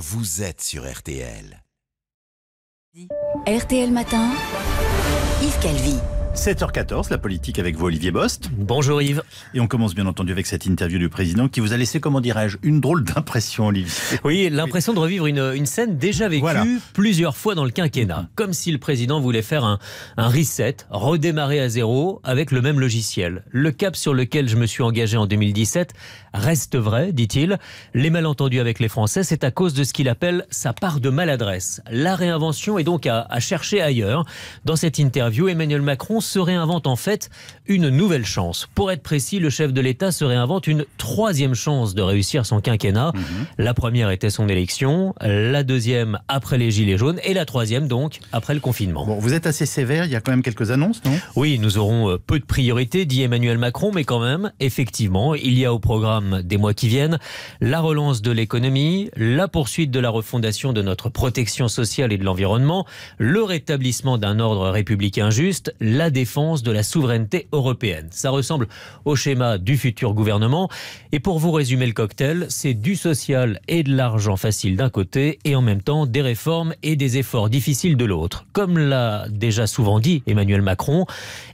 vous êtes sur RTL. RTL Matin, Yves Calvi. 7h14, la politique avec vous Olivier Bost. Bonjour Yves. Et on commence bien entendu avec cette interview du président qui vous a laissé, comment dirais-je, une drôle d'impression Olivier. Oui, l'impression de revivre une, une scène déjà vécue plusieurs fois dans le quinquennat. Mm-hmm. Comme si le président voulait faire un, un reset, redémarrer à zéro avec le même logiciel. Le cap sur lequel je me suis engagé en 2017 reste vrai, dit-il. Les malentendus avec les Français, c'est à cause de ce qu'il appelle sa part de maladresse. La réinvention est donc à, à chercher ailleurs. Dans cette interview, Emmanuel Macron se réinvente en fait une nouvelle chance. Pour être précis, le chef de l'État se réinvente une troisième chance de réussir son quinquennat. Mhm. La première était son élection, la deuxième après les Gilets jaunes et la troisième donc après le confinement. Bon, vous êtes assez sévère, il y a quand même quelques annonces, non Oui, nous aurons euh, peu de priorités, dit Emmanuel Macron, mais quand même, effectivement, il y a au programme des mois qui viennent la relance de l'économie, la poursuite de la refondation de notre protection sociale et de l'environnement, le rétablissement d'un ordre républicain juste, la défense de la souveraineté européenne. Ça ressemble au schéma du futur gouvernement. Et pour vous résumer le cocktail, c'est du social et de l'argent facile d'un côté et en même temps des réformes et des efforts difficiles de l'autre. Comme l'a déjà souvent dit Emmanuel Macron,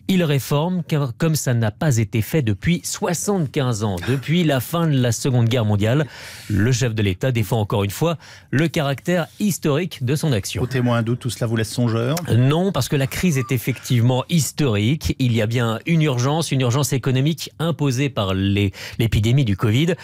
il réforme comme ça n'a pas été fait depuis 75 ans, depuis la fin de la Seconde Guerre mondiale. Le chef de l'État défend encore une fois le caractère historique de son action. Au témoin d'où tout cela vous laisse songeur Non, parce que la crise est effectivement historique historique. Il y a bien une urgence, une urgence économique imposée par l'épidémie du Covid.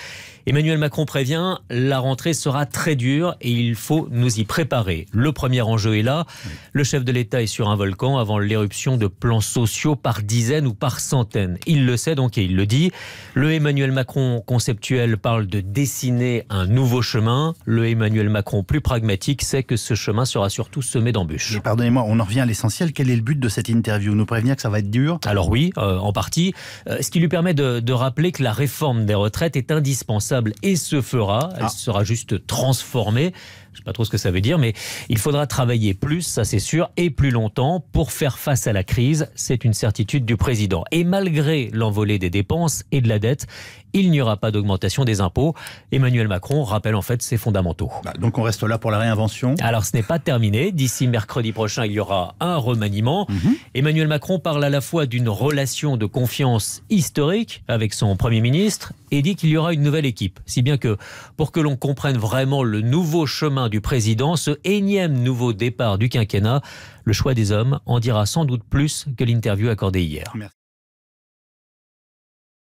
Emmanuel Macron prévient, la rentrée sera très dure et il faut nous y préparer. Le premier enjeu est là. Le chef de l'État est sur un volcan avant l'éruption de plans sociaux par dizaines ou par centaines. Il le sait donc et il le dit. Le Emmanuel Macron conceptuel parle de dessiner un nouveau chemin. Le Emmanuel Macron plus pragmatique sait que ce chemin sera surtout semé d'embûches. Pardonnez-moi, on en revient à l'essentiel. Quel est le but de cette interview prévenir que ça va être dur Alors oui, euh, en partie. Euh, ce qui lui permet de, rappeler que la réforme des retraites est indispensable et se fera. Elle ah. sera juste transformée je ne sais pas trop ce que ça veut dire, mais il faudra travailler plus, ça c'est sûr, et plus longtemps pour faire face à la crise. C'est une certitude du président. Et malgré l'envolée des dépenses et de la dette, il n'y aura pas d'augmentation des impôts. Emmanuel Macron rappelle en fait ses fondamentaux. Bah, donc on reste là pour la réinvention Alors ce n'est pas terminé. D'ici mercredi prochain, il y aura un remaniement. Mhm. Emmanuel Macron parle à la fois d'une relation de confiance historique avec son Premier ministre et dit qu'il y aura une nouvelle équipe. Si bien que pour que l'on comprenne vraiment le nouveau chemin du président ce énième nouveau départ du quinquennat. Le choix des hommes en dira sans doute plus que l'interview accordée hier.